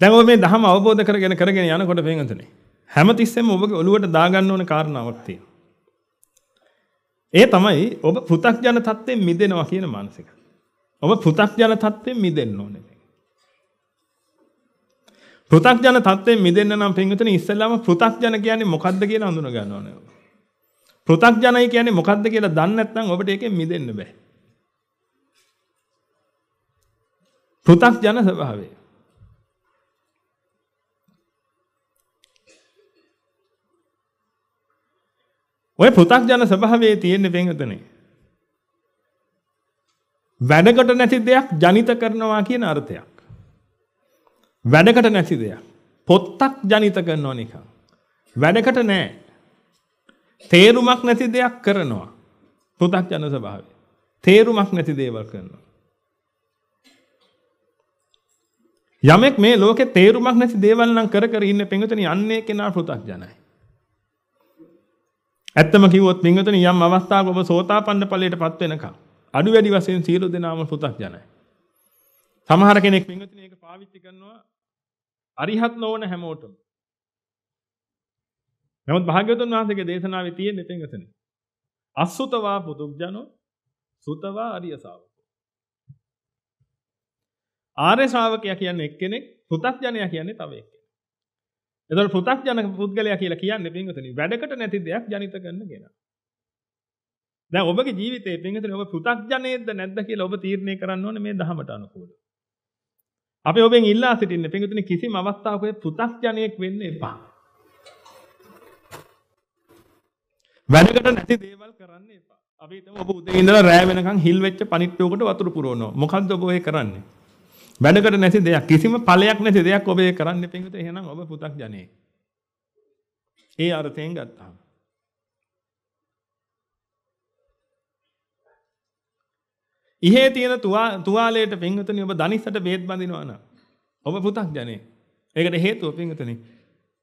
දැන් ඔබ මේ ධහම අවබෝධ කරගෙන කරගෙන යනකොට වෙනතුනේ හැමතිස්සෙම ඔබගේ ඔළුවට දාගන්න ඕන කාරණාවක් තියෙනවා. ඒ තමයි ඔබ පෘථග්ජන தත්ත්වෙන් මිදෙනවා කියන මානසික. ඔබ පෘථග්ජන தත්ත්වෙන් මිදෙන්න ඕනේ. පෘථග්ජන தත්ත්වෙන් මිදෙන්න නම් පින්විතනේ ඉස්සෙල්ලාම පෘථග්ජන කියන්නේ මොකද්ද කියලා හඳුන ගන්න ඕනේ. පෘථග්ජනයි කියන්නේ මොකද්ද කියලා දන්නේ නැත්නම් ඔබට ඒකෙන් මිදෙන්න බෑ. පෘථග්ජන ස්වභාවය ඔය පෘථග්ජන ස්වභාවයේ තියෙන වෙනතනේ. වැඩකට නැති දෙයක් ජනිත කරනවා කියන අර්ථයක්. වැඩකට නැති දෙයක්. පොත්තක් ජනිත කරනවා නිකන්. වැඩකට නෑ. තේරුමක් නැති දෙයක් කරනවා. පෘථග්ජන ස්වභාවය. තේරුමක් නැති දේවල් කරනවා. යමෙක් මේ ලෝකේ තේරුමක් නැති දේවල් නම් කර කර ඉන්න පෙඟතන යන්නේ කෙනා පෘථග්ජනයි. ඇත්තම කිව්වොත් පින්වතුනි යම් අවස්ථාවක ඔබ සෝතාපන්න ඵලයටපත් වෙනකම් අඩු වැඩි වශයෙන් සියලු දෙනාම පෘථග්ජනයි. සමහර කෙනෙක් පින්වතුනි මේක පාවිච්චි කරනවා අරිහත් නොවන හැමෝටම. නමුත් භාග්‍යවතුන් වහන්සේගේ දේශනාවේ තියෙන පින්වතුනි අසුතවා පුදුග්ජනෝ සුතවා අරිය ශාවකෝ. ආර්ය ශ්‍රාවකයා කියන්නේ එක්කෙනෙක් පෘථග්ජනයා කියන්නේ තව එක්කෙනෙක්. එතකොට පෘථග්ජන පුද්ගලයා කියලා කියන්නේ පින්වතුනි වැඩකට නැති දෙයක් ජනිත කරන කෙනා. දැන් ඔබගේ ජීවිතේ පින්වතුනි ඔබ පෘථග්ජනේද්ද නැද්ද කියලා ඔබ තීරණය කරන්න ඕනේ මේ ධහමට අනුකූලව. අපි ඔබෙන් ඉල්ලා සිටින්නේ පින්වතුනි කිසිම අවස්ථාවක ඔය පෘථග්ජනයෙක් වෙන්න එපා. වැඩකට නැති දේවල් කරන්න එපා. අපි හිතමු ඔබ උදේ ඉඳලා රෑ වෙනකන් හිල් වෙච්ච පණිට්ටුවකට වතුර පුරවනවා. මොකද්ද ඔබ ඔය කරන්නේ? වැඩකට නැති දෙයක් කිසිම ඵලයක් නැති දෙයක් ඔබ ඒ කරන්න පිංගුත එහෙනම් ඔබ පු탁 ජනේ. ඒ අර්ථයෙන් ගත්තාම. ඉහේ තියෙන තුවාලයට පිංගුතනි ඔබ දනිස්සට බේත් බඳිනවා නම් ඔබ පු탁 ජනේ. ඒකට හේතුව පිංගුතනි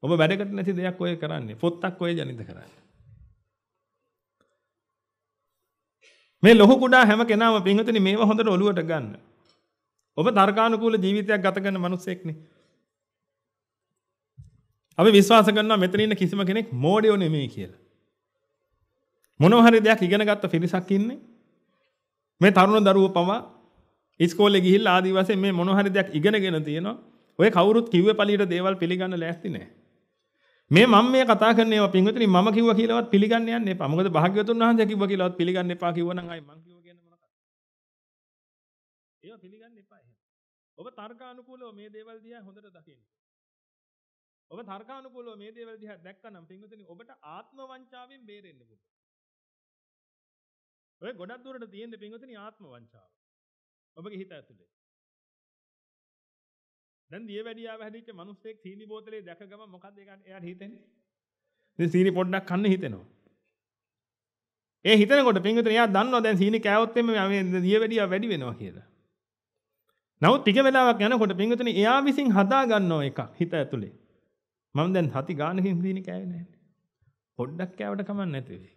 ඔබ වැඩකට නැති දෙයක් ඔය කරන්නේ. පොත්තක් ඔය ජනිත කරන්නේ. මේ ලොහු කුඩා හැම කෙනාම පිංගුතනි මේව හොඳට ඔලුවට ගන්න. ඔබ තර්කානුකූල ජීවිතයක් ගත කරන මිනිස්සෙක්නේ. අපි විශ්වාස කරනවා මෙතන ඉන්න කිසිම කෙනෙක් මෝඩයෝ නෙමෙයි කියලා. මොනවා හරි දෙයක් ඉගෙන ගත්ත පිරිසක් ඉන්නේ. මේ තරුණ දරුවෝ පවා ඉස්කෝලේ ගිහිල්ලා ආදි වශයෙන් මේ මොනවා හරි දෙයක් ඉගෙනගෙන තියෙනවා. ඔය කවුරුත් කිව්වේ පළියට දේවල් පිළිගන්න ලෑස්ති නැහැ. මේ මම මේ කතා කරන්නේ ඒවා පින්විතනි මම කිව්වා කියලාවත් පිළිගන්න යන්න එපා. මොකද භාග්‍යවතුන් වහන්සේ කිව්වා කියලාවත් පිළිගන්න එපා කිව්වනම් අය මං ඒවා පිළිගන්න එපා එහෙම. ඔබ තර්කානුකූලව මේ දේවල් දිහා හොඳට දකින්න. ඔබ තර්කානුකූලව මේ දේවල් දිහා දැක්කනම් පින්විතනි ඔබට ආත්ම වංචාවෙන් බේරෙන්න පුළුවන්. ඔය ගොඩක් දුරට තියෙන පින්විතනි ආත්ම වංචාව. ඔබගේ හිත ඇතුලේ. දැන් දියවැඩියාව හැදිච්ච මිනිස්සෙක් සීනි බෝතලේ දැක ගම මොකද එයාට හිතෙන්නේ? දැන් සීනි පොඩ්ඩක් කන්න හිතෙනවා. ඒ හිතනකොට පින්විතනේ එයා දන්නවා දැන් සීනි කෑවොත් එමේ දියවැඩියා වැඩි වෙනවා කියලා. නමුත් ටික වෙලාවක් යනකොට පින්විතනේ එයා විසින් හදා ගන්නෝ එකක් හිත ඇතුලේ. මම දැන් හති ගානකින් දින කෑවේ නැහැ. පොඩ්ඩක් කෑවට කමක් නැති වෙයි.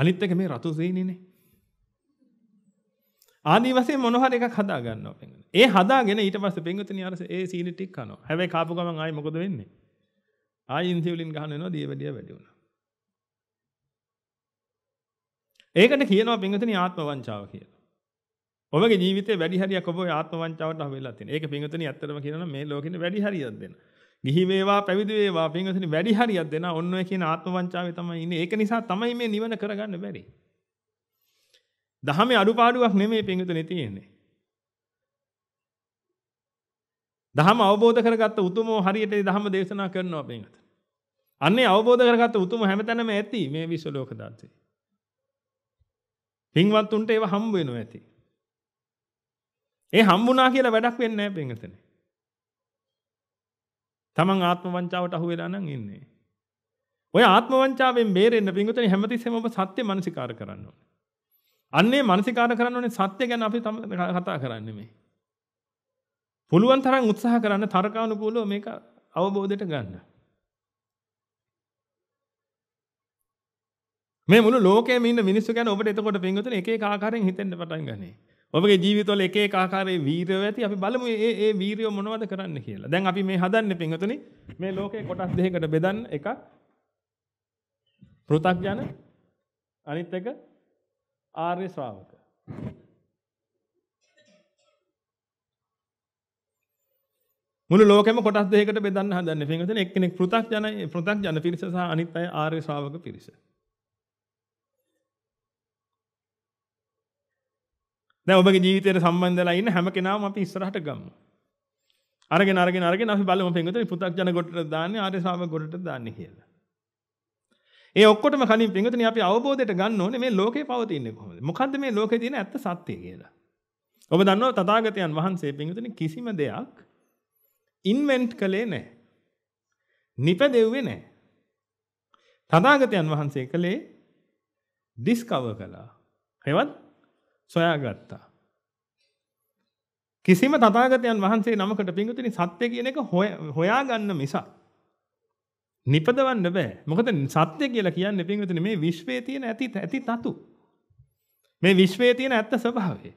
අනිත් එක මේ රතු සීනිනේ. ආදී වශයෙන් මොන හරි එකක් හදා ගන්නවා පෙන්වන. ඒ හදාගෙන ඊට පස්සේ පෙන්වතනි අර ඒ සීනි ටික කනවා. හැබැයි කාපු ගමන් ආයි මොකද වෙන්නේ? ආයි ඉන්සියුලින් ගහන වෙනවා දියවැඩිය වැඩි වෙනවා. ඒකට කියනවා පෙන්වතනි ආත්ම වංචාව කියලා. ඔබගේ ජීවිතේ වැඩි හරියක් ඔබ ආත්ම වංචාවට අහු වෙලා තියෙන. ඒක පිංගුතුනි ඇත්තටම කියනවා මේ ලෝකෙින් වැඩි හරියක් දෙන. ගිහි වේවා පැවිදි වේවා පිංගුතුනි වැඩි හරියක් දෙන. ඔන්න ඔය කියන ආත්ම වංචාවේ තමයි ඉන්නේ. ඒක නිසා තමයි මේ නිවන කරගන්න බැරි. දහමේ අඩුපාඩුවක් නෙමෙයි පිංගුතුනි තියෙන්නේ. දහම අවබෝධ කරගත්ත උතුමෝ හරියට දහම දේශනා කරනවා පිංගුතුනි. අන්නේ අවබෝධ කරගත්ත උතුම හැමතැනම ඇති මේ විශ්ව ලෝක දාත්තේ. පින්වත්තුන්ට ඒව හම්බ වෙනවා ඇති. ඒ හම්බුණා කියලා වැඩක් වෙන්නේ නැහැ පින්වතනේ. තමන් ආත්ම වංචාවට අහු වෙලා නම් ඉන්නේ. ඔය ආත්ම වංචාවෙන් බේරෙන්න පින්වතනේ හැමතිස්සෙම ඔබ සත්‍ය මනසිකාර කරන්න ඕනේ. අන්නේ මනසිකාර කරන්න ඕනේ සත්‍ය ගැන අපි කතා කරන්නේ මේ. පුළුවන් තරම් උත්සාහ කරන්න තර්කානුකූලව මේක අවබෝධයට ගන්න. මේ මුළු ලෝකෙම ඉන්න මිනිස්සු ගැන ඔබට එතකොට පින්වතනේ එක එක ආකාරයෙන් හිතෙන්න පටන් ගන්නේ. ඔබගේ ජීවිතවල එක එක ආකාරයේ වීරයෝ ඇති. අපි බලමු මේ මේ වීරයෝ මොනවද කරන්න කියලා. දැන් අපි මේ හදන්නේ පින්වතුනි මේ ලෝකේ කොටස් දෙකකට බෙදන්න එකක් පෘථග්ජන අනිත් එක ආර්ය ශ්‍රාවක. මුළු ලෝකෙම කොටස් දෙකකට බෙදන්න හදන්නේ පින්වතුනි එක්කෙනෙක් පෘථග්ජනයි පෘථග්ජන පිරිස සහ අනිත් අය ආර්ය ශ්‍රාවක පිරිස. දැන් ඔබගේ ජීවිතයට සම්බන්ධලා ඉන්න හැම කෙනාම අපි ඉස්සරහට ගමු. අරගෙන අරගෙන අරගෙන අපි බලමු පින්විතේ පු탁ජන ගොඩට දාන්නේ ආර්ය ශ්‍රාවක ගොඩට දාන්නේ කියලා. ඒ ඔක්කොටම කලින් පින්විතනේ අපි අවබෝධයට ගන්න ඕනේ මේ ලෝකේ පවතින්නේ කොහොමද? මොකද්ද මේ ලෝකේ තියෙන ඇත්ත සත්‍ය කියලා. ඔබ දන්නවා තථාගතයන් වහන්සේ පින්විතනේ කිසිම දෙයක් ඉන්වෙන්ට් කළේ නැහැ. නිපදෙව්වේ නැහැ. තථාගතයන් වහන්සේ කළේ ඩිස්කවර් කළා. හරිවත් සොයාගත්තා. කිසිම තථාගතයන් වහන්සේ නමකට පිංගුතුනි සත්‍ය කියන එක හොයාගන්න මිසක් නිපදවන්න බෑ. මොකද සත්‍ය කියලා කියන්නේ පිංගුතුනි මේ විශ්වයේ තියෙන ඇති ඇති තතු. මේ විශ්වයේ තියෙන ඇත්ත ස්වභාවය.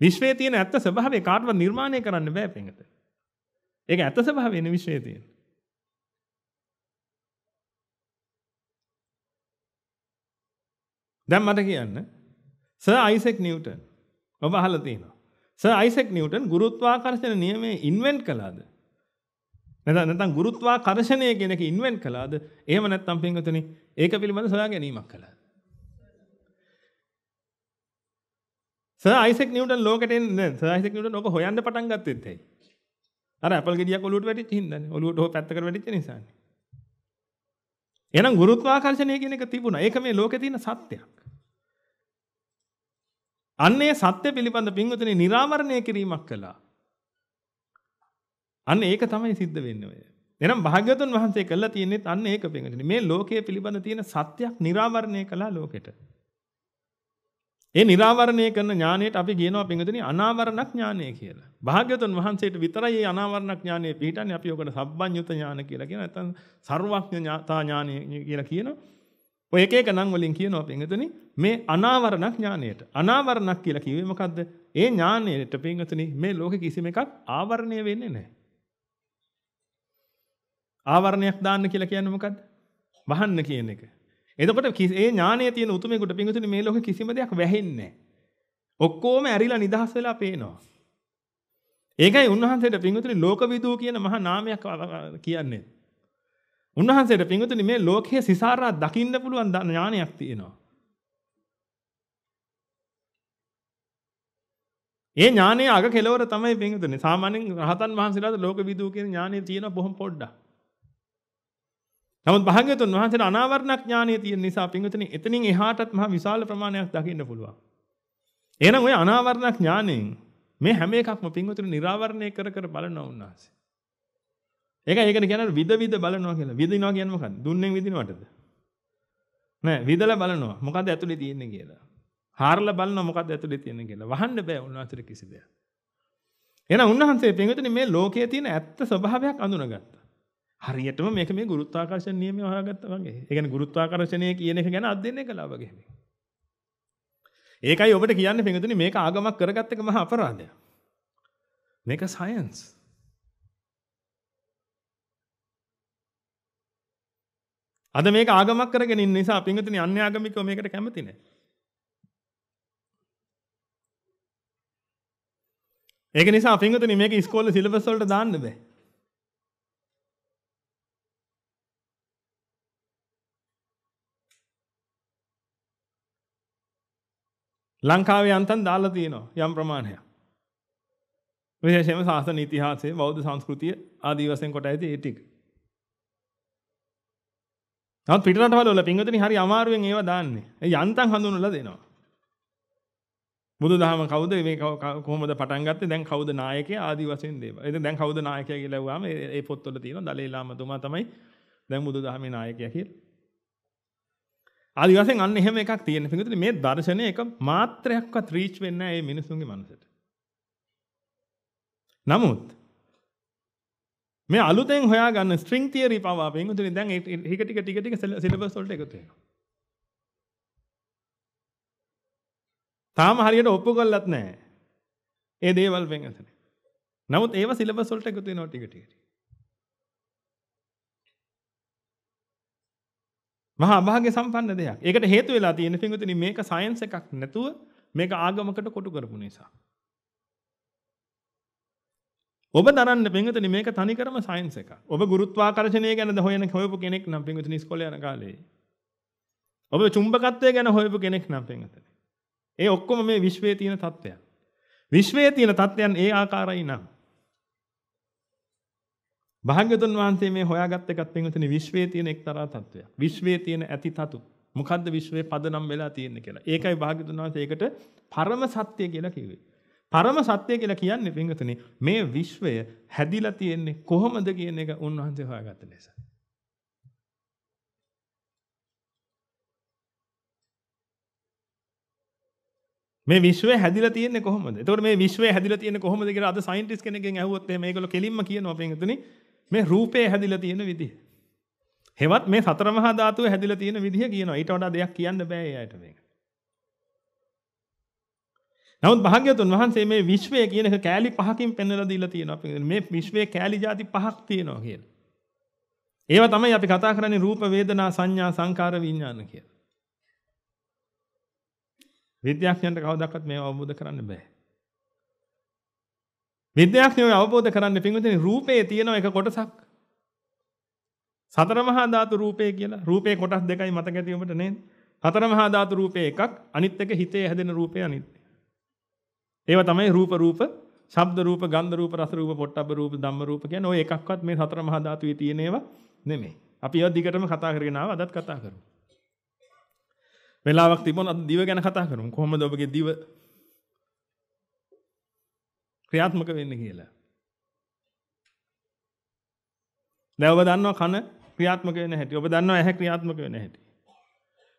විශ්වයේ තියෙන ඇත්ත ස්වභාවය කාටවත් නිර්මාණය කරන්න බෑ පිංගුතුනි. ඒක ඇත්ත ස්වභාවයනේ විශ්වයේ තියෙන. දැන් මට කියන්න සර් අයිසෙක් නිවටන් ඔබ අහල තියෙනවා සර් අයිසෙක් නිවටන් ගුරුත්වාකර්ශණ නියමේ ඉන්වෙන්ට් කළාද නැත්නම් නැත්නම් ගුරුත්වාකර්ෂණය කියන එක ඉන්වෙන්ට් කළාද එහෙම නැත්නම් පින්වතුනි ඒක පිළිබඳ සොයා ගැනීමක් කළාද සර් අයිසෙක් නිවටන් ලෝකෙට එන්නේ සර් අයිසෙක් නිවටන් ඔක හොයන්න පටන් ගත්තෙත් ඇයි අර ඇපල් ගෙඩියක් ඔලුවට වැටිච්ච හින්දානේ ඔලුවට හො පැත්තකට වැටිච්ච නිසානේ එහෙනම් ගුරුත්වාකර්ෂණය කියන එක තිබුණා ඒක මේ ලෝකේ තියෙන සත්‍යයක් අන්නේ සත්‍ය පිළිබඳ පින්වතුනි निराමරණය කිරීමක් කළා. අන්න ඒක තමයි සිද්ධ වෙන්නේ ඔය. එනම් භාග්‍යවතුන් වහන්සේ කළා තියෙන්නේ අන්න ඒක පින්වතුනි. මේ ලෝකයේ පිළිබඳ තියෙන සත්‍යයක් निराමරණය කළා ලෝකෙට. ඒ නිරාවරණය කරන ඥානයට අපි කියනවා පිංගුතුනි අනාවරණක් ඥානය කියලා. භාග්‍යවතුන් වහන්සේට විතරයි මේ අනාවරණක් ඥානය පිහිටන්නේ. අපි ඔකට සබ්බඤ්‍යුත ඥාන කියලා කියනවා. නැත්නම් සර්වඥතා ඥානය කියලා කියනවා. ඔය එක එක නම් වලින් කියනවා පින්වතුනි මේ අනාවරණ ඥාණයට. අනාවරණක් කියලා කිව්වේ මොකද්ද? ඒ ඥාණයට පින්වතුනි මේ ලෝකෙ කිසිම එකක් ආවරණය වෙන්නේ නැහැ. ආවරණයක් දාන්න කියලා කියන්නේ මොකද්ද? වහන්න කියන එක. එතකොට ඒ ඥාණය තියෙන උතුමෙකුට පින්වතුනි මේ ලෝකෙ කිසිම දෙයක් වැහෙන්නේ නැහැ. ඔක්කොම ඇරිලා නිදහස් වෙලා පේනවා. ඒකයි උන්වහන්සේට පින්වතුනි ලෝකවිදූ කියන මහා නාමයක් කියන්නේ. උන්වහන්සේට පිංගුතුනි මේ ලෝකයේ සිසාරා දකින්න පුළුවන් ඥානයක් තියෙනවා. ඒ ඥානයේ අග කෙලවර තමයි පිංගුතුනි. සාමාන්‍යයෙන් රහතන් වහන්සේලාට ලෝක විදූ කියන ඥානය තියෙන බොහොම පොඩ්ඩක්. නමුත් භාග්‍යවතුන් වහන්සේට අනාවරණක් ඥානය තියෙන නිසා පිංගුතුනි එතනින් එහාටත් මහා විශාල ප්‍රමාණයක් දකින්න පුළුවන්. එහෙනම් ওই අනාවරණක් ඥාණයෙන් මේ හැම එකක්ම පිංගුතුනි निराවරණය කර කර බලනවා උන්වහන්සේ. ඒකයි ඒකන කියන්නේ විද විද බලනවා කියලා. විදිනවා කියන්නේ මොකක්ද? දුන්නෙන් විදිනවටද? නෑ විදලා බලනවා. මොකද්ද ඇතුලේ තියෙන්නේ කියලා. හාරලා බලනවා මොකද්ද ඇතුලේ තියෙන්නේ කියලා. වහන්න බෑ උන්වහන්සේට කිසි දෙයක්. එහෙනම් උන්වහන්සේ පින්විතනි මේ ලෝකයේ තියෙන ඇත්ත ස්වභාවයක් අඳුනගත්තා. හරියටම මේක මේ ගුරුත්වාකර්ෂණ නියමය හොයාගත්තා වගේ. ඒ කියන්නේ ගුරුත්වාකර්ෂණය කියන එක ගැන අධ්‍යයනය කළා වගේ මේ. ඒකයි ඔබට කියන්නේ පින්විතනි මේක ආගමක් කරගත්ත එක මහා අපරාධයක්. මේක සයන්ස්. අද මේක ආගමක් කරගෙන ඉන්න නිසා පින්විතනි අන්‍ය ආගමිකව මේකට කැමති නැහැ. ඒක නිසා පින්විතනි මේක ඉස්කෝලේ සිලබස් වලට දාන්න බෑ. ලංකාවේ අන්තන් දාලා තියෙනවා යම් ප්‍රමාණයක්. විශේෂයෙන්ම සාසන ඉතිහාසයේ බෞද්ධ සංස්කෘතිය ආදී වශයෙන් කොට ඇති ඒ ටික. නමුත් පිටරටවල වල පින්වතුනි හරි අමාරුවෙන් ඒවා දාන්නේ. ඒ යන්තම් හඳුන්වලා දෙනවා. බුදුදහම කවුද මේ කොහොමද පටන් ගත්තේ දැන් කවුද නායකයා ආදි වශයෙන් දේවල්. ඉතින් දැන් කවුද නායකයා කියලා ඇහුවාම ඒ පොත්වල තියෙන දලේලාම තුමා තමයි දැන් බුදුදහමේ නායකයා කියලා. ආදි වශයෙන් අන්න එහෙම එකක් තියෙන. පින්වතුනි මේ දර්ශනය එක මාත්‍රයක්වත් රීච් වෙන්නේ නැහැ මේ මිනිසුන්ගේ මනසට. නමුත් මේ අලුතෙන් හොයාගන්න string theory පවා වෙනුතුනි දැන් ටික ටික ටික ටික syllabus වලට එකතු වෙනවා. තාම හරියට ඔප්පු කරලත් නැහැ. ඒ දේවල් වෙන් අතන. නමුත් ඒවා syllabus වලට එකතු වෙනවා ටික ටික. මහා අභාග්‍ය සම්පන්න දෙයක්. ඒකට හේතු වෙලා තියෙන පිංගුතුනි මේක සයන්ස් එකක් නැතුව මේක ආගමකට කොටු කරපු නිසා. ඔබ දරන්න පින්විතනි මේක තනිකරම සයන්ස් එකක්. ඔබ ගුරුත්වාකර්ෂණය ගැනද හොයන හොයපු කෙනෙක් නම් පින්විතනි ඉස්කෝලේ යන කාලේ. ඔබ චුම්බකත්වය ගැන හොයපු කෙනෙක් නම් පින්විතනි. ඒ ඔක්කොම මේ විශ්වයේ තියෙන தත්ත්වයන්. විශ්වයේ තියෙන தත්ත්වයන් ඒ ආකාරයි නම්. භාග්‍යතුන් වහන්සේ මේ හොයාගත් එකත් පින්විතනි විශ්වයේ තියෙන එක්තරා தත්ත්වයක්. විශ්වයේ තියෙන ඇති තතු. මොකද්ද විශ්වයේ පදනම් වෙලා තියෙන්නේ කියලා. ඒකයි භාග්‍යතුන් වහන්සේ ඒකට පරම සත්‍ය කියලා කිව්වේ. පරම සත්‍ය කියලා කියන්නේ පින්වතුනි මේ විශ්වය හැදිලා තියෙන්නේ කොහොමද කියන එක උන්වහන්සේ හොයාගත්ත නිසා. මේ විශ්වය හැදිලා තියෙන්නේ කොහොමද? එතකොට මේ විශ්වය හැදිලා තියෙන්නේ කොහොමද කියලා අද සයන්ටිස්ට් කෙනෙක්ගෙන් ඇහුවොත් එහෙම මේගොල්ලෝ කෙලින්ම කියනවා පින්වතුනි මේ රූපේ හැදිලා තියෙන විදිහ. හෙවත් මේ සතර මහා ධාතුවේ හැදිලා තියෙන විදිහ කියනවා. ඊට වඩා දෙයක් කියන්න බෑ ඒ අයට මේක. නමුත් භාග්‍යතුන් වහන්සේ මේ විශ්වය කියන එක කෑලි පහකින් පෙන්වලා දීලා තියෙනවා. මේ විශ්වයේ කෑලි ಜಾති පහක් තියෙනවා කියලා. ඒවා තමයි අපි කතා කරන්නේ රූප වේදනා සංඥා සංකාර විඥාන කියලා. විද්‍යාඥයන්ට කවදාවත් මේව අවබෝධ කරන්න බෑ. විද්‍යාඥයෝ අවබෝධ කරන්න පින්විතනේ රූපේ තියෙන එක කොටසක්. සතර මහා ධාතු රූපේ කියලා. රූපේ කොටස් දෙකයි මතක ඇති ඔබට නේද? සතර මහා ධාතු රූපේ එකක්, අනිත් එක හිතේ හැදෙන රූපේ අනිත්. ඒවා තමයි රූප රූප, ශබ්ද රූප, ගන්ධ රූප, රස රූප, පොට්ටබ්බ රූප, ධම්ම රූප කියන්නේ ඔය එකක්වත් මේ සතර මහා ධාතුවේ තියෙන ඒවා නෙමෙයි. අපි ඒවා දිගටම කතා කරගෙන ආව අදත් කතා කරමු. වෙලාවක් තිබුණොත් අද දිව ගැන කතා කරමු. කොහොමද ඔබගේ දිව ක්‍රියාත්මක වෙන්නේ කියලා. දැන් ඔබ දන්නවා කන ක්‍රියාත්මක වෙන හැටි. ඔබ දන්නවා ඇහැ ක්‍රියාත්මක වෙන හැටි.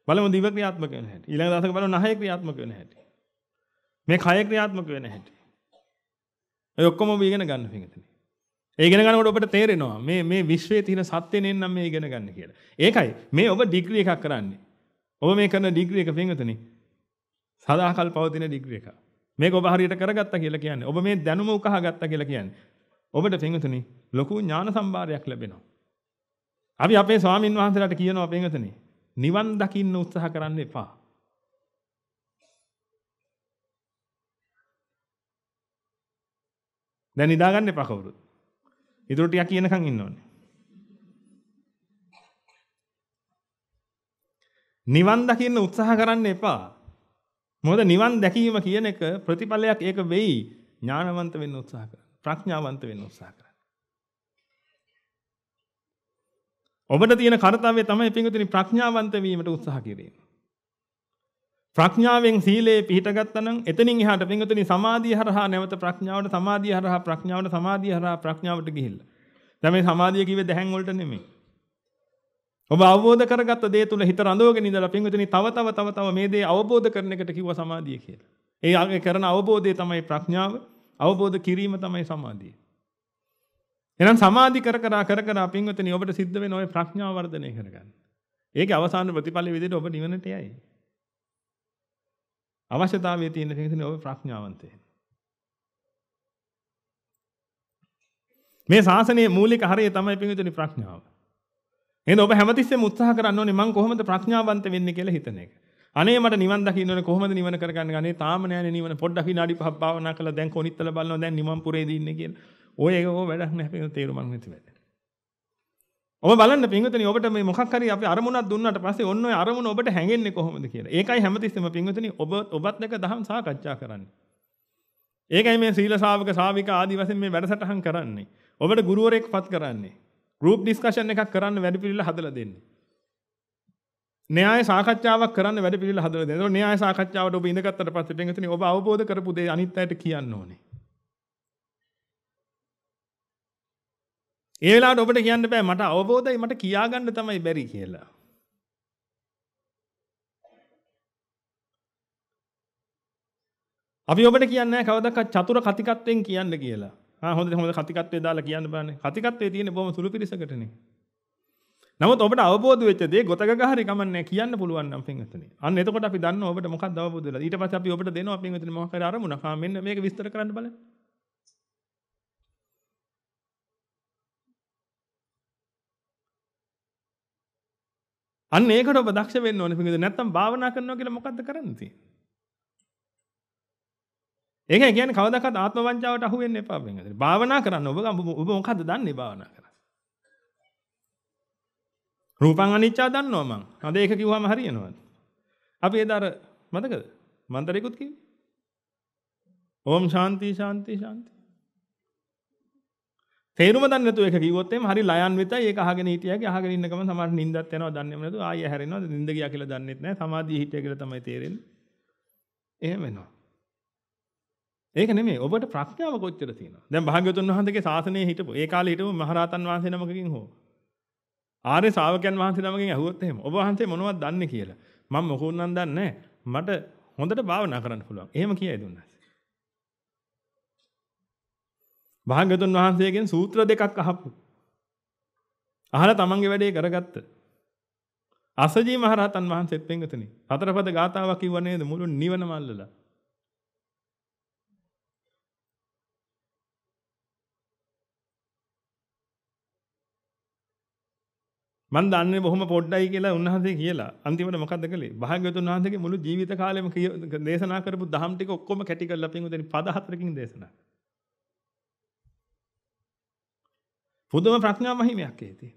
බලමු දිව ක්‍රියාත්මක වෙන හැටි. ඊළඟ දවසක බලමු නහය ක්‍රියාත්මක වෙන හැටි. මේ කය ක්‍රියාත්මක වෙන හැටි. ඔය ඔක්කොම ඔබ ඉගෙන ගන්න පිඟතනේ. ඒ ඉගෙන ගන්නකොට ඔබට තේරෙනවා මේ මේ විශ්වයේ තියෙන සත්‍ය නෙන්නම් මේ ඉගෙන ගන්න කියලා. ඒකයි මේ ඔබ ඩිග්‍රී එකක් කරන්නේ. ඔබ මේ කරන ඩිග්‍රී එක පිඟතනේ. සදාකල් පවතින ඩිග්‍රී එක. මේක ඔබ හරියට කරගත්තා කියලා කියන්නේ. ඔබ මේ දැනුම උකහා ගත්තා කියලා කියන්නේ. ඔබට පිඟතනේ ලොකු ඥාන සම්භාරයක් ලැබෙනවා. අපි අපේ ස්වාමින් වහන්සේලාට කියනවා පිඟතනේ. නිවන් දකින්න උත්සාහ කරන්න එපා. දැන් නිදාගන්න එපා කවුරුත්. ඉතුරු ටික කියනකම් ඉන්න ඕනේ. නිවන් දකින්න උත්සාහ කරන්න එපා. මොකද නිවන් දැකීම කියන එක ප්‍රතිඵලයක් ඒක වෙයි. ඥානවන්ත වෙන්න උත්සාහ කරන්න. ප්‍රඥාවන්ත වෙන්න උත්සාහ කරන්න. ඔබට තියෙන කාර්යය තමයි පිංගුතුනි ප්‍රඥාවන්ත වීමට උත්සාහ කිරීම. ප්‍රඥාවෙන් සීලය පිහිටගත්තා නම් එතනින් එහාට පින්වතුනි සමාධිය හරහා නැවත ප්‍රඥාවට සමාධිය හරහා ප්‍රඥාවට සමාධිය හරහා ප්‍රඥාවට ගිහිල්ලා. දැන් මේ සමාධිය කිව්වේ දැහැන් වලට නෙමෙයි. ඔබ අවබෝධ කරගත්ත දේ තුල හිත රඳවගෙන ඉඳලා පින්වතුනි තව තව තව තව මේ දේ අවබෝධ කරන එකට කිව්වා සමාධිය කියලා. ඒ කරන අවබෝධය තමයි ප්‍රඥාව. අවබෝධ කිරීම තමයි සමාධිය. එහෙනම් සමාධි කර කර කර කර පින්වතුනි ඔබට සිද්ධ වෙන ওই ප්‍රඥාව වර්ධනය කරගන්න. ඒකේ අවසාන ප්‍රතිඵල විදිහට ඔබ නිවනට යයි. අවශ්‍යතාවය තියෙන පින්තුනේ ඔබ ප්‍රඥාවන්තයෙක්. මේ ශාසනයේ මූලික හරය තමයි පින්තුනේ ප්‍රඥාව. එහෙනම් ඔබ හැමතිස්සෙම උත්සාහ කරන්න ඕනේ මං කොහොමද ප්‍රඥාවන්ත වෙන්නේ කියලා හිතන එක. අනේ මට නිවන් දකින්න ඕනේ කොහොමද නිවන කරගන්නේ අනේ තාම නෑනේ නිවන පොඩ්ඩක් විනාඩි පහක් භාවනා කළා දැන් කොනිත්තල බලනවා දැන් නිවන් පුරේදී ඉන්නේ කියලා. ඔය ඒක ඕ වැඩක් නෑ පින්තුනේ තේරුමක් නැති වැඩ. ඔබ බලන්න පින්වතුනි ඔබට මේ මොකක් හරි අපි අරමුණක් දුන්නාට පස්සේ ඔන්න ඔය අරමුණ ඔබට හැංගෙන්නේ කොහොමද කියලා. ඒකයි හැමතිස්සෙම පින්වතුනි ඔබ ඔබත් එක්ක දහම් සාකච්ඡා කරන්නේ. ඒකයි මේ සීල ශාවක ශාවික ආදී වශයෙන් මේ වැඩසටහන් කරන්නේ. ඔබට ගුරුවරයෙක් පත් කරන්නේ. ගෲප් ඩිස්කෂන් එකක් කරන්න වැඩ පිළිවිල හදලා දෙන්නේ. න්‍යාය සාකච්ඡාවක් කරන්න වැඩ පිළිවිල හදලා දෙනවා. න්‍යාය සාකච්ඡාවට ඔබ ඉඳගත්තට පස්සේ පින්වතුනි ඔබ අවබෝධ කරපු දේ අනිත් අයට කියන්න ඕනේ. ඒලා ඔබට කියන්න බෑ මට අවබෝධයි මට කියාගන්න තමයි බැරි කියලා. අපි ඔබට කියන්න කවදක් චතුර කතිකත්වයෙන් කියන්න කියලා හොඳ හොඳ කතිකත්වය දාලා කියන්න බාන කතිකත්වය තියෙන බොම සුළු පිරිසකටනේ නමුත් ඔබට අවබෝධ වෙච්ච දේ ගොතක ගහරි කමන්නේ කියන්න පුළුවන් නම් පින්වත්නි. අන්න එතකොට අපි දන්නවා ඔබට මොකක්ද අවබෝධ වෙලා. ඊට පස්සේ අපි ඔබට දෙනවා පින්වත්නි මොකක් හරි අරමුණක්. ආ මෙන්න මේක විස්තර කරන්න බලන්න. අන්න ඒකට ඔබ දක්ෂ වෙන්න ඕනේ පිංගුද නැත්තම් භාවනා කරනවා කියලා මොකද්ද කරන්නේ ඒක කියන්නේ කවදාකවත් ආත්ම වංචාවට අහු වෙන්න එපා පිංගුද භාවනා කරන්න ඔබ ඔබ මොකද්ද දන්නේ භාවනා කරන්නේ රූපං අනිච්චා දන්නවා මං අද ඒක කිව්වම හරියනවද අපි එදාර මතකද මන්තරේකුත් කිව්වේ ඕම් ශාන්ති ශාන්ති ශාන්ති තේරුම දන්නේ නැතුව ඒක කිව්වොත් එම් හරි ලයන්විතයි ඒක අහගෙන හිටියාගේ අහගෙන ඉන්න ගමන් සමහර නිින්දත් යනවා දන්නේම නැතුව ආයෙ හැරෙනවා නිින්ද ගියා කියලා දන්නෙත් නැහැ සමාධිය හිටියා කියලා තමයි තේරෙන්නේ එහෙම වෙනවා ඒක නෙමෙයි ඔබට ප්‍රඥාව කොච්චර තියෙනවද දැන් භාග්‍යවතුන් වහන්සේගේ ශාසනයේ හිටපු ඒ කාලේ හිටපු මහරහතන් වහන්සේ නමකකින් හෝ ආර්ය ශ්‍රාවකයන් වහන්සේ නමකින් ඇහුවොත් එහෙම ඔබ වහන්සේ මොනවද දන්නේ කියලා මම මොකුන්නම් දන්නේ මට හොඳට භාවනා කරන්න පුළුවන්. එහෙම කියයි දුන්නා. භාග්‍යතුන් වහන්සේගෙන් සූත්‍ර දෙකක් අහපු. අහලා තමන්ගේ වැඩේ කරගත්ත. අසජී මහරහතන් වහන්සේත් වෙන්ගතනේ. හතරපද ගාතාවක් කිව්ව නේද මුළු නිවනම අල්ලලා. මන් දන්නේ බොහොම පොඩ්ඩයි කියලා උන්වහන්සේ කියලා. අන්තිමට මොකද්ද කළේ? භාග්‍යවතුන් වහන්සේගේ මුළු ජීවිත කාලෙම දේශනා කරපු දහම් ටික ඔක්කොම කැටි කරලා පින්වතුනි පද හතරකින් දේශනා කළා. පුදුම ප්‍රඥා මහිමයක් ඒකේ.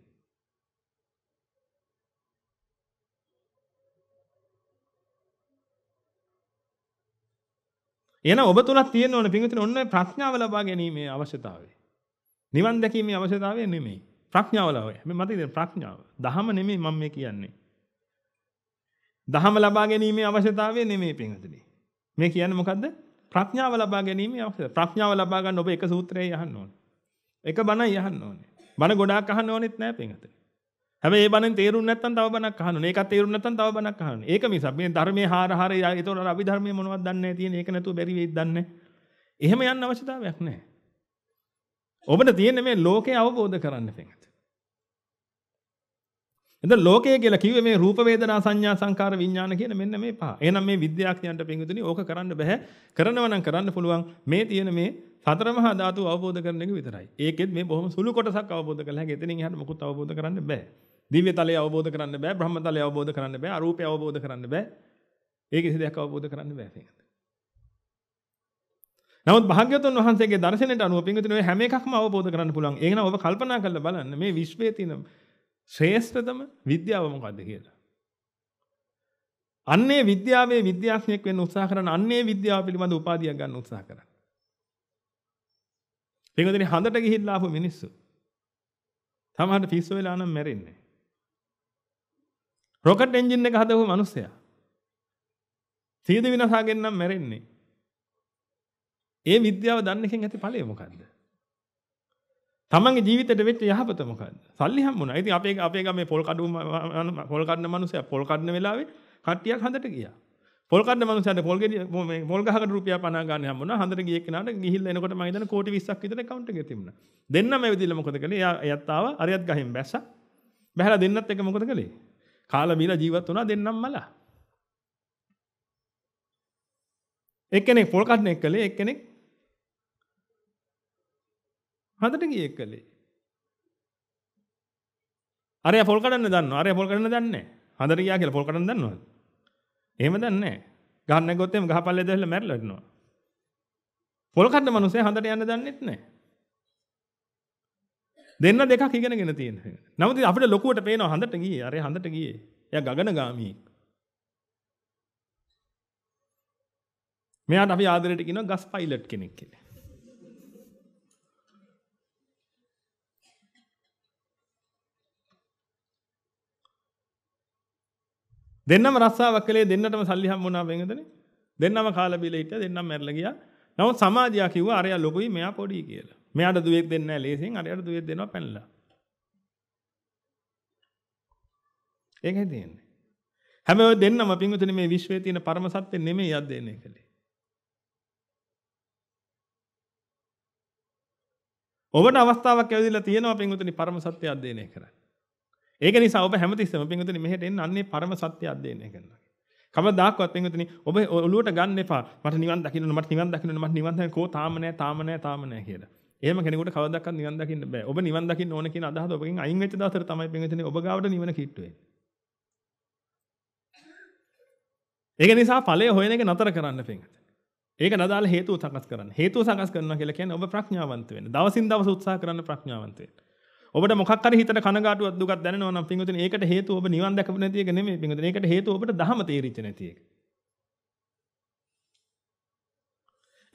එන ඔබ තුලක් තියෙන ඕන පිංගුතුනි ඔන්න ප්‍රඥාව ලබා ගැනීමේ අවශ්‍යතාවය. නිවන් දැකීමේ අවශ්‍යතාවය නෙමෙයි. ප්‍රඥාව ලබා. මේ මත ඉතින් ප්‍රඥාව. දහම නෙමෙයි මම මේ කියන්නේ. දහම ලබා ගැනීමේ අවශ්‍යතාවය නෙමෙයි පිංගුතුනි. මේ කියන්නේ මොකද්ද? ප්‍රඥාව ලබා ගැනීමේ අවශ්‍යතාවය. ප්‍රඥාව ලබා ගන්න ඔබ එක සූත්‍රයයි අහන්න ඕනේ. එක බණයි අහන්න ඕනේ. බණ ගොඩාක් අහන්න ඕනෙත් නෑ පින්වතුනි. හැබැයි මේ බණෙන් තේරුම් නැත්නම් තව බණක් අහන්න ඕනේ. ඒකත් තේරුම් නැත්නම් තව බණක් අහන්න ඕනේ. ඒක මිසක් මේ ධර්මයේ හාර හාර ඒතොර අභිධර්මයේ මොනවද දන්නේ නැහැ තියෙන. ඒක නැතුව බැරි වෙයිද දන්නේ. එහෙම යන්න අවශ්‍යතාවයක් නැහැ. ඔබට තියෙන්නේ මේ ලෝකේ අවබෝධ කරන්න පින්වතුනි. එතන ලෝකය කියලා කිව්වේ මේ රූප වේදනා සංඥා සංකාර විඥාන කියන මෙන්න මේ පහ. එහෙනම් මේ විද්‍යාඥයන්ට පින්විතනි ඕක කරන්න බෑ. කරනවා නම් කරන්න පුළුවන් මේ තියෙන මේ සතර මහා ධාතු අවබෝධ කරන එක විතරයි. ඒකෙත් මේ බොහොම සුළු කොටසක් අවබෝධ කරලා හැකි. එතනින් එහාට මොකුත් අවබෝධ කරන්න බෑ. දිව්‍ය තලය අවබෝධ කරන්න බෑ. බ්‍රහ්ම තලය අවබෝධ කරන්න බෑ. අරූපය අවබෝධ කරන්න බෑ. ඒ කිසි දෙයක් අවබෝධ කරන්න බෑ පින්වත්. නමුත් භාග්‍යවතුන් වහන්සේගේ දර්ශනයට අනුව පින්විතනේ හැම එකක්ම අවබෝධ කරන්න පුළුවන්. ඒක නම් ඔබ කල්පනා කරලා බලන්න මේ විශ්වයේ තියෙන ශ්‍රේෂ්ඨතම විද්‍යාව මොකද්ද කියලා. අන්නේ විද්‍යාවේ විද්‍යාඥයෙක් වෙන්න උත්සාහ කරන අන්නේ විද්‍යාව පිළිබඳ උපාධියක් ගන්න උත්සාහ කරන. පින්වතුනි හඳට ගිහිල්ලා ආපු මිනිස්සු. සමහරට පිස්සු වෙලා නම් මැරෙන්නේ. රොකට් එන්ජින් එක හදපු මිනිස්සයා. සීද විනාශාගෙන් නම් මැරෙන්නේ. ඒ විද්‍යාව දන්න එකෙන් ඇති ඵලය මොකද්ද? තමන්ගේ ජීවිතේට වෙච්ච යහපත මොකද්ද? සල්ලි හම්බුණා. ඉතින් අපේ අපේ ගමේ පොල් කඩුව පොල් කඩන මිනිස්සයා පොල් කඩන වෙලාවේ කට්ටියක් හඳට ගියා. පොල් කන්න මනුස්සයන්ට පොල් ගෙඩිය මේ පොල් ගහකට රුපියල් 50 ගන්න හම්බුණා. හන්දට ගියේ කෙනාට ගිහිල්ලා එනකොට මම හිතන්නේ කෝටි 20ක් විතර account එකේ තිබුණා. දෙන්නම මේ විදිහට මොකද කළේ? එයා එයත් ආවා අරියත් ගහින් බැස්සා. බැහැලා දෙන්නත් එක මොකද කළේ? කාලා බීලා ජීවත් වුණා දෙන්නම මලා. එක්කෙනෙක් පොල් කන්න එක කළේ එක්කෙනෙක් හන්දට ගියේ කළේ. අරයා පොල් කඩන්න දන්නවා. අරයා පොල් කඩන්න දන්නේ නැහැ. හන්දට ගියා කියලා පොල් කඩන්න දන්නවද? එහෙම දන්නේ ගන්න ගොත් එම ගහපල්ලේ දැහිලා මැරිලා ඉන්නවා. පොල් කන්න මිනිස්සේ හඳට යන්න දන්නෙත් නැහැ. දෙන්න දෙකක් ඉගෙනගෙන තියෙන. නමුත් අපිට ලොකුවට පේනවා හඳට ගියේ. අරේ හඳට ගියේ. එයා ගගන ගාමියෙක්. මෙයාට අපි ආදරයට කියනවා ගස් පයිලට් කෙනෙක් කියලා. දෙන්නම රස්සාාවක් කලේ දෙන්නටම සල්ලි හම්බුණා වෙනදනේ දෙන්නම කාලා බිල හිටියා දෙන්නම මැරලා ගියා නමුත් සමාජයා කිව්වා අරයා ලොකුයි මෙයා පොඩි කියලා මෙයාට දුවෙක් දෙන්නේ නැහැ ලේසියෙන් අරයාට දුවෙක් දෙනවා පැනලා ඒකයි තියෙන්නේ හැම ඔය දෙන්නම පින්විතනේ මේ විශ්වයේ තියෙන පරම සත්‍ය නෙමෙයි අධ්‍යයනය කළේ ඔබට අවස්ථාවක් ලැබිලා තියෙනවා පින්විතනේ පරම සත්‍ය අධ්‍යයනය කරන්න ඒක නිසා ඔබ හැමතිස්සම පින්විතනි මෙහෙට එන්න අන්නේ පරම සත්‍ය අධ්‍යයනය කරනවා. කවදාක්වත් පින්විතනි ඔබ ඔලුවට ගන්න එපා. මට නිවන් දකින්න ඕන මට නිවන් දකින්න ඕන මට නිවන් දකින්න කෝ තාම නෑ තාම නෑ තාම නෑ කියලා. එහෙම කෙනෙකුට කවදාවත් නිවන් දකින්න බෑ. ඔබ නිවන් දකින්න ඕන කියන අදහස ඔබගෙන් අයින් වෙච්ච දවසට තමයි පින්විතනි ඔබ ගාවට නිවන කිට්ටු වෙන්නේ. ඒක නිසා ඵලය හොයන එක නතර කරන්න පින්විතනි. ඒක නදාල හේතුව සකස් කරන්න. හේතුව සකස් කරනවා කියලා කියන්නේ ඔබ ප්‍රඥාවන්ත වෙන්න. දවසින් දවස උත්සාහ කරන්න ප්‍රඥාවන්ත වෙන්න. ඔබට මොකක් හරි හිතට කනගාටුවක් දුකක් දැනෙනවා නම් පින්වතුනි ඒකට හේතුව ඔබ නිවන් දැකපු නැති එක නෙමෙයි පින්වතුනි ඒකට හේතුව ඔබට ධහම තේරිච්ච නැති එක.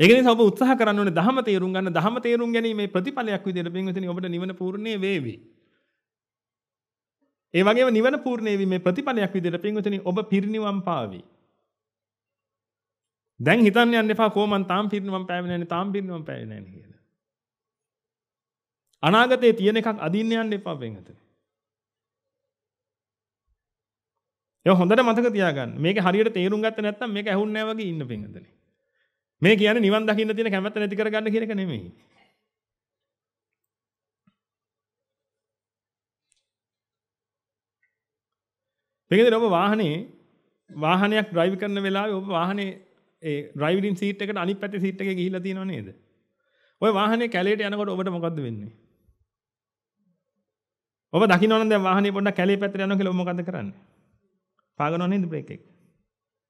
ඒක නිසා ඔබ උත්සාහ කරන්න ඕනේ ධහම තේරුම් ගන්න ධහම තේරුම් ගැනීමේ ප්‍රතිඵලයක් විදිහට පින්වතුනි ඔබට නිවන පූර්ණේ වේවි. ඒ වගේම නිවන පූර්ණේ වීමේ ප්‍රතිඵලයක් විදිහට පින්වතුනි ඔබ පිරිනිවන් පාවි. දැන් හිතන්න යන්න එපා කොහොම මං තාම් පිරිනිවන් පෑවෙන්නේ නැහැ තාම් පිරිනිවන් පෑවෙන්නේ නැහැ කියලා. අනාගතේ තියෙන එකක් අදින්න යන්න එපා වෙන්ගතේ. ඒක හොඳට මතක තියාගන්න. මේක හරියට තේරුම් ගත්තේ නැත්නම් මේක ඇහුන්නේ නැහැ වගේ ඉන්න වෙන්ගතනේ. මේ කියන්නේ නිවන් දකින්න තියෙන කැමැත්ත නැති කරගන්න කියන එක නෙමෙයි. මේකද ඔබ වාහනේ වාහනයක් drive කරන වෙලාවේ ඔබ වාහනේ ඒ driving seat එකට අනිත් පැත්තේ seat එකේ ගිහිල්ලා තියෙනව නේද? ඔය වාහනේ කැලේට යනකොට ඔබට මොකද්ද වෙන්නේ? ඔබ දකින්නවනම් දැන් වාහනේ පොඩ්ඩක් කැලේ පැත්තට යනවා කියලා මොකද කරන්නේ? පාගනව නේද බ්‍රේක් එක?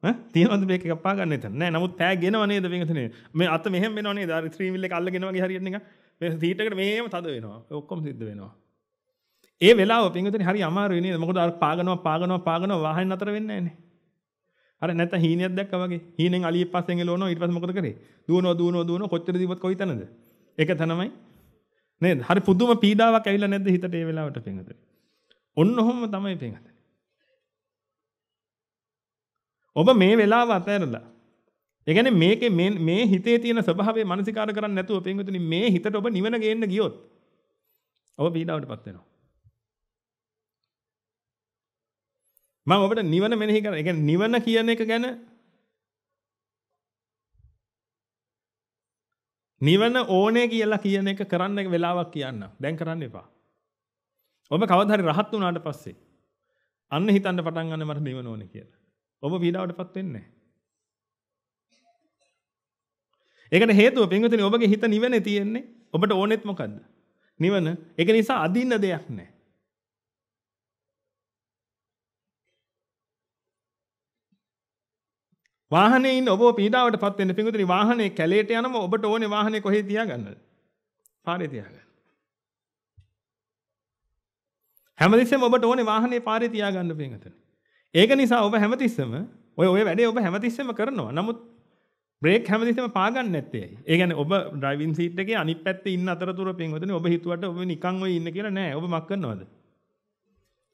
ඈ තියනවද බ්‍රේක් එක පාගන්න එතන? නෑ නමුත් පෑග් ගෙනව නේද මේකතනේ. මේ අත මෙහෙම වෙනව නේද? අර 3 wheel එක අල්ලගෙන වගේ හරියට නිකන් මේ සීට් එකට මෙහෙම තද වෙනවා. ඔක්කොම සිද්ධ වෙනවා. ඒ වෙලාව පින්විතනේ හරි අමාරුයි නේද? මොකද අර පාගනවා පාගනවා පාගනවා වාහනේ නතර වෙන්නේ නෑනේ. අර නැත්නම් හීනියක් දැක්කා වගේ. හීනෙන් අලිය පස්සෙන් එලවනවා ඊට පස්සේ මොකද කරේ? දුවනවා දුවනවා දුවනවා කොච්චර දීවත් කොයි තැනද? ඒක තමයි නේද? හරි පුදුම පීඩාවක් ඇවිල්ලා නැද්ද හිතට ඒ වෙලාවට පින්වතුනි? ඔන්න ඔහොම තමයි පින්වතුනි. ඔබ මේ වෙලාව අතහැරලා ඒ කියන්නේ මේකේ මේ මේ හිතේ තියෙන ස්වභාවය මානසිකාර කරන්නේ නැතුව පින්වතුනි මේ හිතට ඔබ නිවන ගේන්න ගියොත් ඔබ පීඩාවටපත් වෙනවා. මම ඔබට නිවන මෙනෙහි කරන. ඒ කියන්නේ නිවන කියන එක ගැන නිවන ඕනේ කියලා කියන එක කරන්න වෙලාවක් කියන්න. දැන් කරන්න එපා. ඔබ කවදා හරි රහත් වුණාට පස්සේ අන්න හිතන්න පටන් ගන්න මට නිවන ඕනේ කියලා. ඔබ පීඩාවටපත් වෙන්නේ නැහැ. ඒකට හේතුව පින්වතුනි ඔබගේ හිත නිවනේ තියෙන්නේ. ඔබට ඕනෙත් මොකද්ද? නිවන. ඒක නිසා අදින්න දෙයක් නැහැ. වාහනේ ඉන්න ඔබ පීඩාවට පත් වෙන්න පිඟුතුනි වාහනේ කැලේට යනම ඔබට ඕනේ වාහනේ කොහෙද තියාගන්නද? පාරේ තියාගන්න. හැමතිස්සෙම ඔබට ඕනේ වාහනේ පාරේ තියාගන්න පිඟුතුනි. ඒක නිසා ඔබ හැමතිස්සෙම ඔය ඔය වැඩේ ඔබ හැමතිස්සෙම කරනවා. නමුත් බ්‍රේක් හැමතිස්සෙම පාගන්න නැත්තේ ඇයි? ඒ කියන්නේ ඔබ ඩ්‍රයිවිං සීට් එකේ අනිත් පැත්තේ ඉන්න අතරතුර පින්වතුනි ඔබ හිතුවට ඔබ නිකන් ඔය ඉන්න කියලා නෑ. ඔබ මක් කරනවද?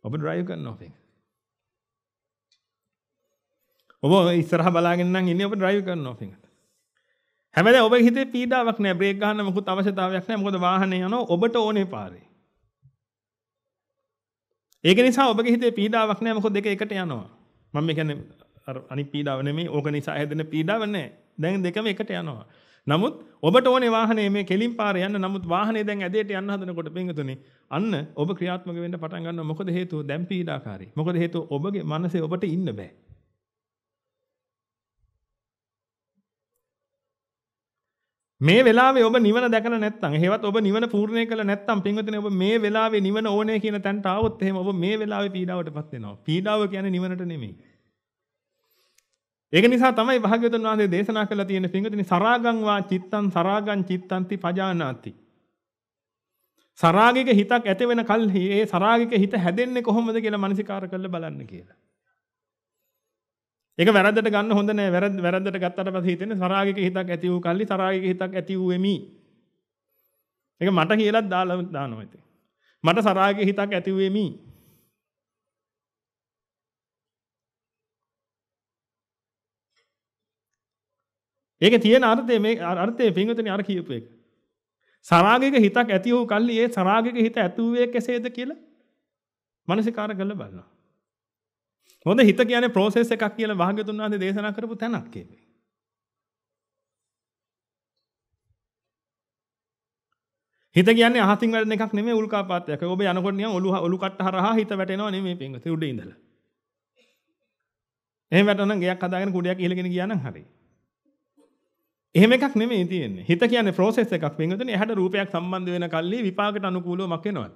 ඔබ ඩ්‍රයිව් කරනවා පින්වතුනි. ඔබ ඉස්සරහ බලාගෙන නම් ඉන්නේ ඔබ drive කරනවා පිංගත. හැබැයි ඔබේ හිතේ පීඩාවක් නැහැ. බ්‍රේක් ගන්න මොකුත් අවශ්‍යතාවයක් නැහැ. මොකද වාහනේ යනවා ඔබට ඕනේ පාරේ. ඒක නිසා ඔබගේ හිතේ පීඩාවක් නැහැ. මොකද දෙක එකට යනවා. මම කියන්නේ අර අනිත් පීඩාව නෙමෙයි. ඕක නිසා හැදෙන පීඩාව නැහැ. දැන් දෙකම එකට යනවා. නමුත් ඔබට ඕනේ වාහනේ මේ කෙලින් පාරේ යන්න. නමුත් වාහනේ දැන් ඇදේට යන්න හදනකොට පිංගතුනේ අන්න ඔබ ක්‍රියාත්මක වෙන්න පටන් ගන්නවා. මොකද හේතුව දැන් පීඩාකාරී. මොකද හේතුව ඔබගේ මනසේ ඔබට ඉන්න බෑ. මේ වෙලාවේ ඔබ නිවන දැකලා නැත්නම් හේවත් ඔබ නිවන පූර්ණේ කළ නැත්නම් පින්වතුනි ඔබ මේ වෙලාවේ නිවන ඕනේ කියන තැනට ආවොත් එහෙම ඔබ මේ වෙලාවේ පීඩාවටපත් වෙනවා. පීඩාව කියන්නේ නිවනට නෙමෙයි. ඒක නිසා තමයි භාග්‍යවතුන් වහන්සේ දේශනා කළා තියෙන පිංගුතුනි සරාගං වා චිත්තං සරාගං චිත්තන්ති පජානාති. සරාගික හිතක් ඇති වෙන කල්හි ඒ සරාගික හිත හැදෙන්නේ කොහොමද කියලා මනසිකාර කරලා බලන්න කියලා. ඒක වැරද්දට ගන්න හොඳ නෑ වැරද්ද වැරද්දට ගත්තට පස්සේ හිතෙන්නේ සරාගික හිතක් ඇති වූ කල්ලි සරාගික හිතක් ඇති වූ එමි. ඒක මට කියලා දාලා දානවා ඉතින්. මට සරාගික හිතක් ඇති වූ එමි. ඒකේ තියෙන අර්ථය මේ අර්ථය පින්විතනේ අර කියපු එක. සරාගික හිතක් ඇති වූ කල්ලි ඒ සරාගික හිත ඇති වූ එක කෙසේද කියලා මනසිකාර කරලා බලනවා. මොද හිත කියන ප්‍රෝසෙස් එකක් කියල භාගතුන් වහන්සේ දේශනා කරපු තැනක් කියන්නේ. හිත කියන්නේ අහසින් වැඩෙන එකක් නෙමෙයි උල්කාපාතයක්. ඔබ යනකොට නිකන් ඔලු ඔලු කට්ට හරහා හිත වැටෙනවා නෙමෙයි පින්වත උඩ ඉඳලා. එහෙම වැටෙනනම් ගයක් හදාගෙන කුඩයක් ඉහළගෙන ගියා නම් හරි. එහෙම එකක් නෙමෙයි තියෙන්නේ. හිත කියන්නේ ප්‍රොසෙස් එකක්. පින්වතුනි එහාට රූපයක් සම්බන්ධ වෙන කල්ලි විපාකට අනුකූලවමක් වෙනවා.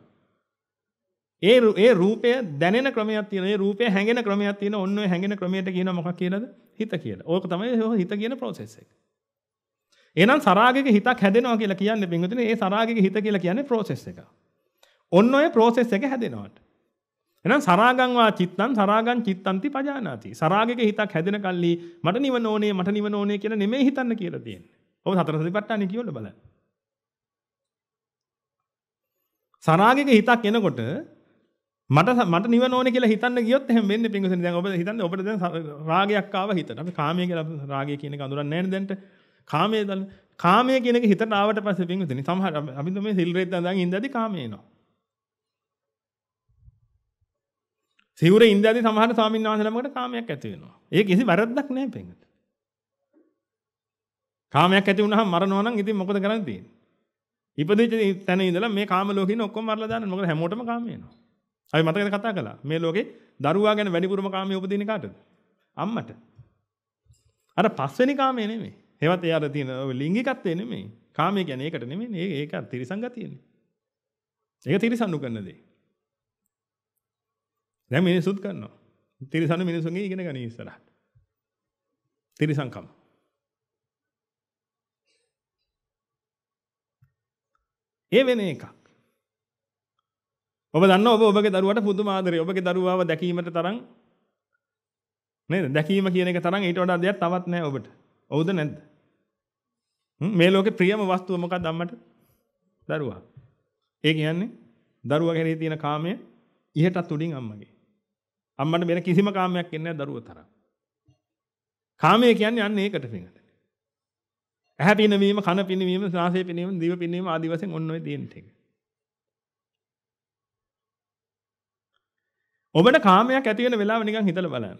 ඒ ඒ රූපය දැනෙන ක්‍රමයක් තියෙන. ඒ රූපය හැඟෙන ක්‍රමයක් තියෙන. ඔන්න ඔය හැඟෙන ක්‍රමයට කියනවා මොකක් කියලාද? හිත කියලා. ඕක තමයි හිත කියන process එක. එහෙනම් සරාගයක හිතක් හැදෙනවා කියලා කියන්නේ බින්දුනේ ඒ සරාගයක හිත කියලා කියන්නේ process එක. ඔන්න ඔය process එක හැදෙනවට. එහෙනම් සරාගං වා චිත්තං සරාගං චිත්තන්ති පජානාති. සරාගයක හිතක් හැදෙන කල්ලි මට නිවන ඕනේ මට නිවන ඕනේ කියලා නෙමෙයි හිතන්න කියලා තියෙන්නේ. ඔව් හතර සතිපට්ඨානෙ කියවල බලන්න. සරාගයක හිතක් එනකොට මට මට නිවන ඕනේ කියලා හිතන්න ගියොත් එහෙම වෙන්නේ පිංගුසනේ දැන් ඔබ හිතන්නේ ඔබට දැන් රාගයක් ආව හිතට. අපි කාමයේ කියලා රාගය කියන එක අඳුරන්නේ නැහැ නේද දැන්ට. කාමයේ දල් කාමයේ කියන එක හිතට ආවට පස්සේ පිංගුසනේ සමහර අපි මේ සිල් රෙද්ද දැන් ඉඳදී කාමේ එනවා. සිවුර ඉඳදී සමහර ස්වාමීන් වහන්සේලාමකට කාමයක් ඇති වෙනවා. ඒක කිසි වැරද්දක් නැහැ පිංගුසනේ. කාමයක් ඇති වුණාම මරනවා නම් ඉතින් මොකද කරන්න තියෙන්නේ? ඉපදිච්ච තැන ඉඳලා මේ කාම ලෝකේ ඉන්න ඔක්කොම මරලා දාන්න. මොකද හැමෝටම කාම එනවා. අපි මතකද කතා කළා මේ ලෝකේ දරුවා ගැන වැඩිපුරම කාමයේ උපදින කාටද? අම්මට. අර පස්වෙනි කාමයේ නෙමෙයි. ඒවත් ඒ අර තියෙන ලිංගිකත්වයේ නෙමෙයි. කාමයේ කියන්නේ ඒකට නෙමෙයි. ඒක ඒක තිරිසංගතියනේ. ඒක තිරිසන්නු කරන දේ. දැන් මිනිස්සුත් කරනවා. තිරිසන්නු මිනිස්සුන්ගේ ඉගෙන ගනී ඉස්සරහට. තිරිසංකම. ඒ වෙන එකක්. ඔබ දන්න ඔබ ඔබගේ දරුවට පුදුම ආදරේ ඔබගේ දරුවාව දැකීමට තරම් නේද දැකීම කියන එක තරම් ඊට වඩා දෙයක් තවත් නැහැ ඔබට ඔව්ද නැද්ද මේ ලෝකේ ප්‍රියම වස්තුව මොකක්ද අම්මට දරුවා ඒ කියන්නේ දරුවා කෙරෙහි තියෙන කාමය ඉහටත් උඩින් අම්මගේ අම්මට වෙන කිසිම කාමයක් එන්නේ නැහැ දරුවා තරම් කාමය කියන්නේ අන්න ඒකට පිටින් ඇහැ පිනවීම කන පිනවීම නාසය පිනවීම දිව පිනවීම ආදි වශයෙන් ඔන්න ඔය තියෙන ටික ඔබට කාමයක් ඇති වෙන වෙලාව නිකන් හිතලා බලන්න.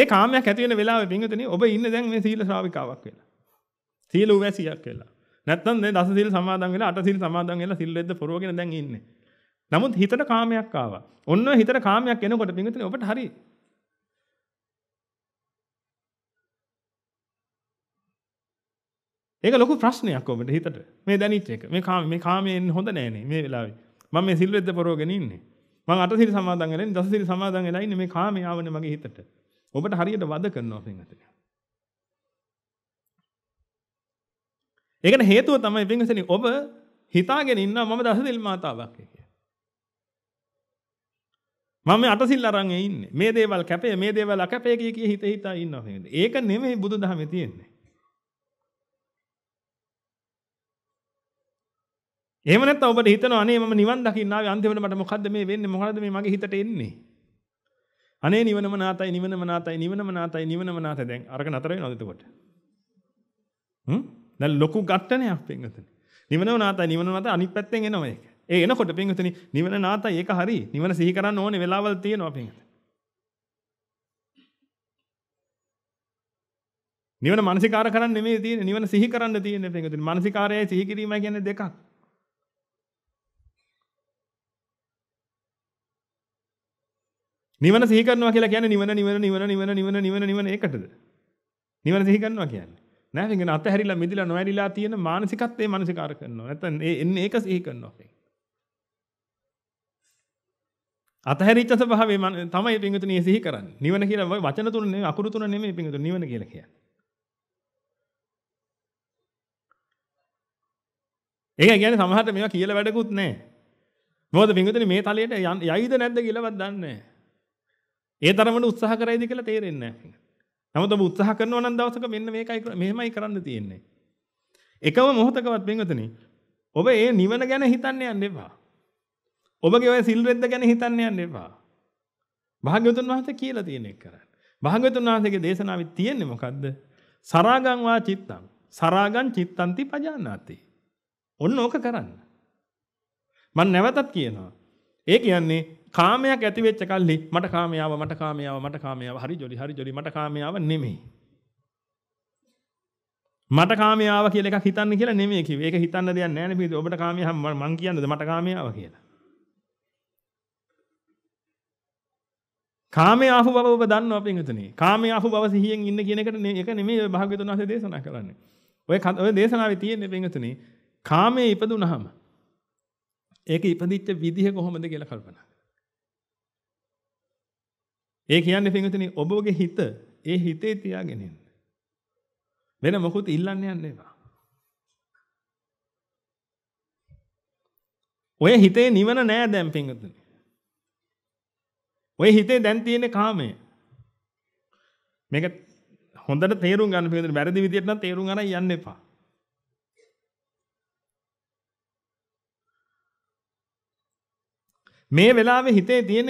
ඒ කාමයක් ඇති වෙන වෙලාවේ පින්විතනි ඔබ ඉන්නේ දැන් මේ සීල ශ්‍රාවිකාවක් වෙලා. සීල උවැසියක් වෙලා. නැත්තම් දැන් දස සීල් සමාදන් වෙලා අට සීල් සමාදන් වෙලා සිල් වෙද්ද පොරවගෙන දැන් ඉන්නේ. නමුත් හිතට කාමයක් ආවා. ඔන්න හිතට කාමයක් එනකොට පින්විතනි ඔබට හරි ඒක ලොකු ප්‍රශ්නයක් ඔබට හිතට. මේ දැනිච්ච එක. මේ කාම මේ කාමයෙන් හොඳ නෑනේ මේ වෙලාවේ. මම මේ සිල් වෙද්ද පොරවගෙන ඉන්නේ. මම අටසිල් සමාදන් වෙලා ඉන්නේ දසසිල් සමාදන් වෙලා ඉන්නේ මේ කාමයේ ආවනේ මගේ හිතට. ඔබට හරියට වද කරනවා පින්වතුනි. ඒකට හේතුව තමයි පින්වතුනි ඔබ හිතාගෙන ඉන්නවා මම දසසිල් මාතාවක් කියලා. මම මේ අටසිල් අරන් ඉන්නේ. මේ දේවල් කැපේ මේ දේවල් අකැපේ කිය කී හිත හිතා ඉන්නවා පින්වතුනි. ඒක නෙමෙයි බුදුදහමේ තියෙන්නේ. එහෙම නැත්නම් ඔබට හිතනවා අනේ මම නිවන් දකින්න ආවේ අන්තිමට මට මොකද්ද මේ වෙන්නේ මොකද්ද මේ මගේ හිතට එන්නේ අනේ නිවනම නාතයි නිවනම නාතයි නිවනම නාතයි නිවනම නාතයි දැන් අරක නතර වෙනවද එතකොට හ්ම් දැන් ලොකු ගැටණයක් පින්වතනි නිවනම නාතයි නිවනම නාතයි අනිත් පැත්තෙන් එනවා ඒක ඒ එනකොට පින්වතනි නිවන නාතයි ඒක හරි නිවන සිහි කරන්න ඕනේ වෙලාවල් තියෙනවා පින්වතනි නිවන මානසිකාර කරන්න නෙමෙයි තියෙන්නේ නිවන සිහි කරන්න තියෙන්නේ පින්වතනි මානසිකාරයයි සිහි කිරීමයි කියන්නේ දෙකක් නිවන සිහි කරනවා කියලා කියන්නේ නිවන නිවන නිවන නිවන නිවන නිවන නිවන ඒකටද? නිවන සිහි කරනවා කියන්නේ. නෑ වෙන අතහැරිලා මිදිලා නොඇරිලා තියෙන මානසිකත්වයේ මානසිකාර කරනවා. නැත්නම් ඒ එන්නේ ඒක සිහි කරනවා කියන්නේ. අතහැරිච්ච ස්වභාවය තමයි පිංගුතුනි සිහි කරන්නේ. නිවන කියලා වචන තුන නෙමෙයි අකුරු තුන නෙමෙයි පිංගුතුනි නිවන කියලා කියන්නේ. ඒක කියන්නේ සමහරට මේවා කියලා වැඩකුත් නැහැ. මොකද පිංගුතුනි මේ තලයට යයිද නැද්ද කියලාවත් දන්නේ නැහැ. ඒ තරමට උත්සාහ කරයිද කියලා තේරෙන්නේ නැහැ. නමුත් ඔබ උත්සාහ කරනවා නම් දවසක මෙන්න මේකයි මෙහෙමයි කරන්න තියෙන්නේ. එකම මොහොතකවත් වෙනතනි ඔබ ඒ නිවන ගැන හිතන්න යන්න එපා. ඔබගේ ওই සිල් රෙද්ද ගැන හිතන්න යන්න එපා. භාග්‍යවතුන් වහන්සේ කියලා තියෙන එක කරන්න. භාග්‍යවතුන් වහන්සේගේ දේශනාවේ තියෙන්නේ මොකද්ද? සරාගං වා චිත්තං. සරාගං චිත්තන්ති පජානාති. ඔන්න ඕක කරන්න. මම නැවතත් කියනවා. ඒ කියන්නේ කාමයක් ඇති වෙච්ච කල්හි මට කාමයාව මට කාමයාව මට කාමයාව හරි ජොලි හරි ජොලි මට කාමයාව නෙමෙයි. මට කාමයාව කියලා එකක් හිතන්න කියලා නෙමෙයි කිව්වේ. ඒක හිතන්න දෙයක් නැහැ නේ පිටු. ඔබට කාමයාව මං කියන්නද මට කාමයාව කියලා. කාමයේ ආහු බව ඔබ දන්නවා පින්විතනේ. කාමයේ ආහු බව සිහියෙන් ඉන්න කියන එකට ඒක නෙමෙයි ඔය භාග්‍යවතුන් වහන්සේ දේශනා කරන්නේ. ඔය ඔය දේශනාවේ තියෙන්නේ පින්විතනේ කාමයේ ඉපදුනහම ඒක ඉපදිච්ච විදිහ කොහොමද කියලා කල්පනා. ඒ කියන්නේ පින්විතනි ඔබගේ හිත ඒ හිතේ තියාගෙන ඉන්න. වෙන මොකුත් ඉල්ලන්න යන්න එපා. ඔය හිතේ නිවන නෑ දැන් පින්විතනි. ඔය හිතේ දැන් තියෙන කාමය. මේක හොඳට තේරුම් ගන්න පින්විතනි. වැරදි විදියට නම් තේරුම් ගන්න යන්න එපා. මේ වෙලාවේ හිතේ තියෙන